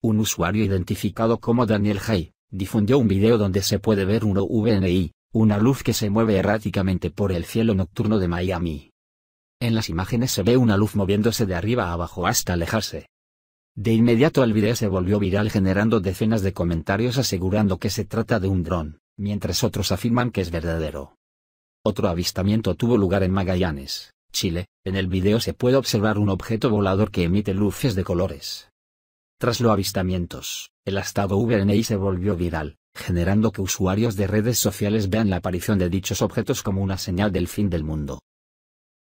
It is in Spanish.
Un usuario identificado como Daniel Hay, difundió un video donde se puede ver un OVNI, una luz que se mueve erráticamente por el cielo nocturno de Miami. En las imágenes se ve una luz moviéndose de arriba a abajo hasta alejarse. De inmediato el video se volvió viral generando decenas de comentarios asegurando que se trata de un dron, mientras otros afirman que es verdadero. Otro avistamiento tuvo lugar en Magallanes, Chile, en el video se puede observar un objeto volador que emite luces de colores. Tras los avistamientos, el estado VNI se volvió viral, generando que usuarios de redes sociales vean la aparición de dichos objetos como una señal del fin del mundo.